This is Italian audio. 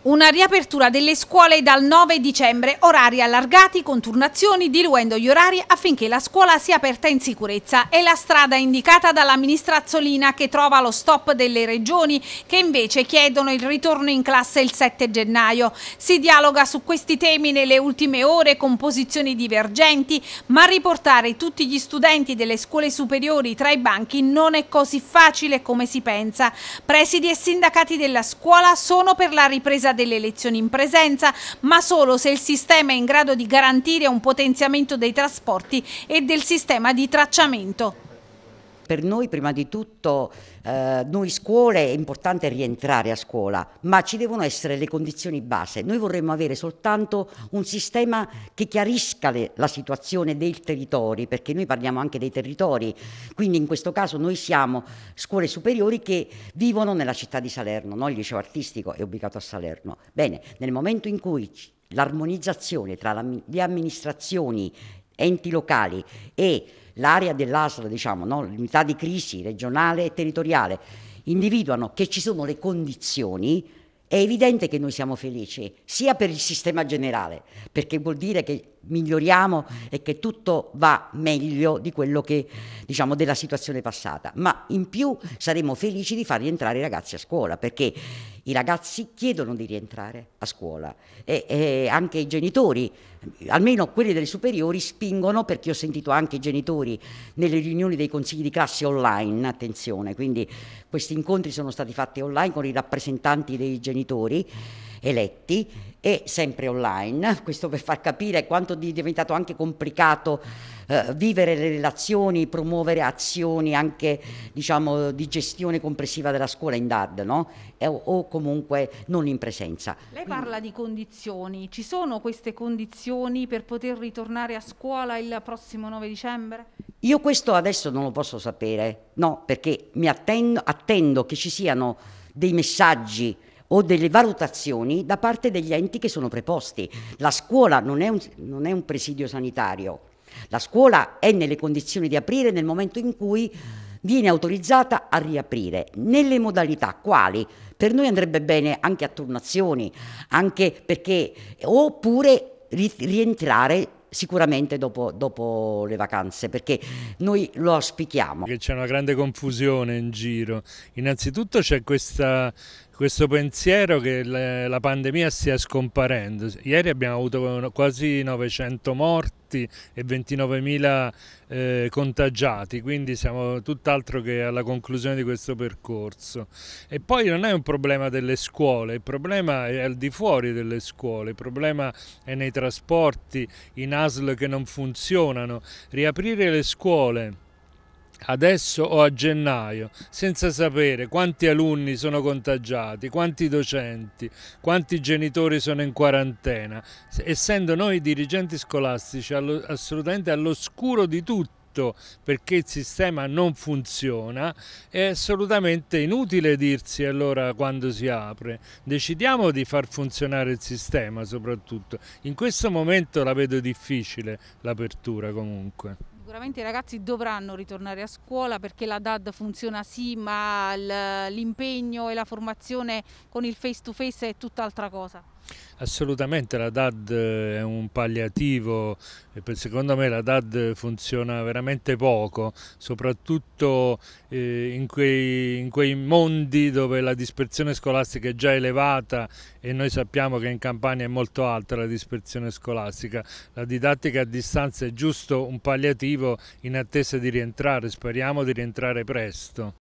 Una riapertura delle scuole dal 9 dicembre, orari allargati con turnazioni diluendo gli orari affinché la scuola sia aperta in sicurezza. È la strada indicata dalla ministra Azzolina che trova lo stop delle regioni che invece chiedono il ritorno in classe il 7 gennaio. Si dialoga su questi temi nelle ultime ore con posizioni divergenti, ma riportare tutti gli studenti delle scuole superiori tra i banchi non è così facile come si pensa. Presidi e sindacati della scuola sono per la ripresa attesa delle elezioni in presenza, ma solo se il sistema è in grado di garantire un potenziamento dei trasporti e del sistema di tracciamento per noi prima di tutto, eh, noi scuole, è importante rientrare a scuola, ma ci devono essere le condizioni base. Noi vorremmo avere soltanto un sistema che chiarisca le, la situazione dei territori, perché noi parliamo anche dei territori, quindi in questo caso noi siamo scuole superiori che vivono nella città di Salerno, no? il liceo artistico è ubicato a Salerno. Bene, nel momento in cui l'armonizzazione tra la, le amministrazioni, enti locali e l'area dell'ASL, diciamo, no? l'unità di crisi regionale e territoriale, individuano che ci sono le condizioni, è evidente che noi siamo felici, sia per il sistema generale, perché vuol dire che miglioriamo mm. e che tutto va meglio di quello che diciamo della situazione passata, ma in più saremo felici di far rientrare i ragazzi a scuola perché i ragazzi chiedono di rientrare a scuola e, e anche i genitori, almeno quelli delle superiori, spingono perché ho sentito anche i genitori nelle riunioni dei consigli di classe online, attenzione, quindi questi incontri sono stati fatti online con i rappresentanti dei genitori eletti e sempre online, questo per far capire quanto è diventato anche complicato eh, vivere le relazioni, promuovere azioni anche diciamo, di gestione complessiva della scuola in DAD no? e, o comunque non in presenza. Lei Quindi... parla di condizioni, ci sono queste condizioni per poter ritornare a scuola il prossimo 9 dicembre? Io questo adesso non lo posso sapere, no, perché mi attendo, attendo che ci siano dei messaggi o delle valutazioni da parte degli enti che sono preposti. La scuola non è un, non è un presidio sanitario, la scuola è nelle condizioni di aprire nel momento in cui viene autorizzata a riaprire. Nelle modalità quali? Per noi andrebbe bene anche a turnazioni, anche perché, oppure rientrare sicuramente dopo, dopo, le vacanze perché noi lo auspichiamo. C'è una grande confusione in giro, innanzitutto c'è questa questo pensiero che la pandemia stia scomparendo. Ieri abbiamo avuto quasi 900 morti e 29.000 eh, contagiati, quindi siamo tutt'altro che alla conclusione di questo percorso. E poi non è un problema delle scuole, il problema è al di fuori delle scuole, il problema è nei trasporti, in ASL che non funzionano. Riaprire le scuole adesso o a gennaio, senza sapere quanti alunni sono contagiati, quanti docenti, quanti genitori sono in quarantena, essendo noi dirigenti scolastici allo, assolutamente all'oscuro di tutto perché il sistema non funziona è assolutamente inutile dirsi allora quando si apre decidiamo di far funzionare il sistema soprattutto in questo momento la vedo difficile l'apertura comunque Sicuramente i ragazzi dovranno ritornare a scuola perché la DAD funziona sì, ma l'impegno e la formazione con il face to face è tutt'altra cosa. Assolutamente, la DAD è un palliativo, secondo me la DAD funziona veramente poco, soprattutto eh, in quei, in quei, mondi dove la dispersione scolastica è già elevata e noi sappiamo che in Campania è molto alta la dispersione scolastica. La didattica a distanza è giusto un palliativo in attesa di rientrare, speriamo di rientrare presto.